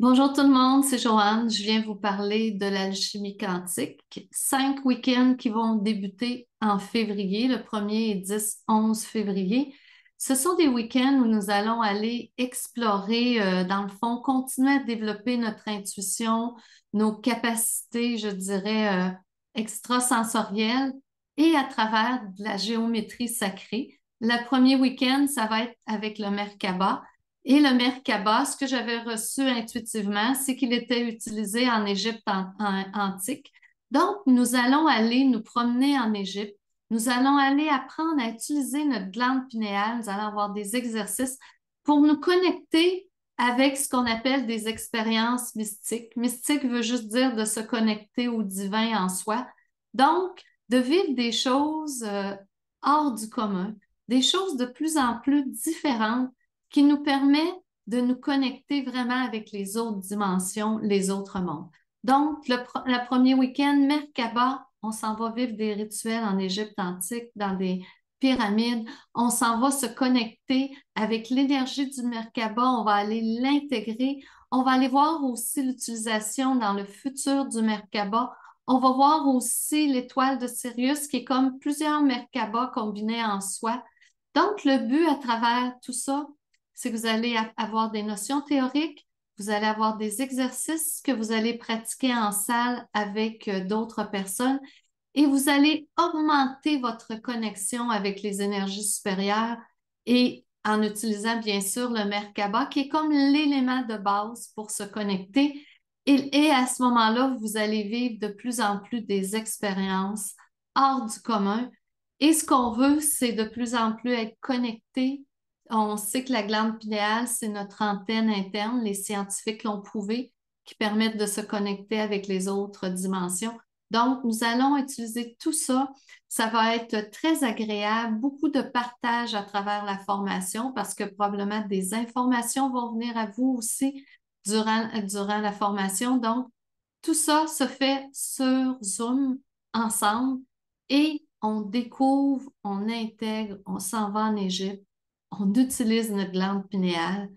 Bonjour tout le monde, c'est Joanne. Je viens vous parler de l'alchimie quantique. Cinq week-ends qui vont débuter en février, le 1er et 10, 11 février. Ce sont des week-ends où nous allons aller explorer, euh, dans le fond, continuer à développer notre intuition, nos capacités, je dirais, euh, extrasensorielles et à travers de la géométrie sacrée. Le premier week-end, ça va être avec le Merkaba, et le Merkaba, ce que j'avais reçu intuitivement, c'est qu'il était utilisé en Égypte antique. Donc, nous allons aller nous promener en Égypte. Nous allons aller apprendre à utiliser notre glande pinéale. Nous allons avoir des exercices pour nous connecter avec ce qu'on appelle des expériences mystiques. Mystique veut juste dire de se connecter au divin en soi. Donc, de vivre des choses euh, hors du commun, des choses de plus en plus différentes qui nous permet de nous connecter vraiment avec les autres dimensions, les autres mondes. Donc, le, premier week-end, Merkaba, on s'en va vivre des rituels en Égypte antique, dans des pyramides. On s'en va se connecter avec l'énergie du Merkaba. On va aller l'intégrer. On va aller voir aussi l'utilisation dans le futur du Merkaba. On va voir aussi l'étoile de Sirius qui est comme plusieurs Merkaba combinés en soi. Donc, le but à travers tout ça, c'est que vous allez avoir des notions théoriques, vous allez avoir des exercices que vous allez pratiquer en salle avec euh, d'autres personnes et vous allez augmenter votre connexion avec les énergies supérieures et en utilisant bien sûr le Merkaba qui est comme l'élément de base pour se connecter. Et, et à ce moment-là, vous allez vivre de plus en plus des expériences hors du commun. Et ce qu'on veut, c'est de plus en plus être connecté on sait que la glande pinéale, c'est notre antenne interne, les scientifiques l'ont prouvé, qui permettent de se connecter avec les autres dimensions. Donc, nous allons utiliser tout ça. Ça va être très agréable, beaucoup de partage à travers la formation parce que probablement des informations vont venir à vous aussi durant, durant la formation. Donc, tout ça se fait sur Zoom ensemble et on découvre, on intègre, on s'en va en Égypte on utilise notre glande pinéale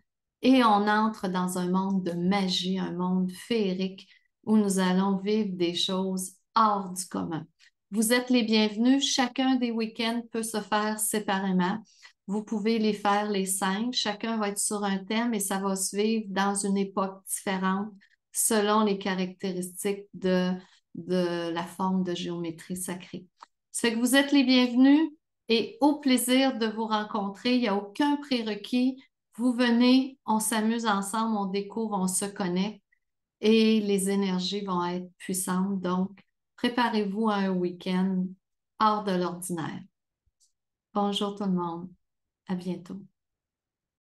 et on entre dans un monde de magie, un monde féerique où nous allons vivre des choses hors du commun. Vous êtes les bienvenus. Chacun des week-ends peut se faire séparément. Vous pouvez les faire les cinq. Chacun va être sur un thème et ça va suivre dans une époque différente selon les caractéristiques de, de la forme de géométrie sacrée. C'est que vous êtes les bienvenus et au plaisir de vous rencontrer. Il n'y a aucun prérequis. Vous venez, on s'amuse ensemble, on découvre, on se connaît, et les énergies vont être puissantes. Donc, préparez-vous à un week-end hors de l'ordinaire. Bonjour tout le monde. À bientôt.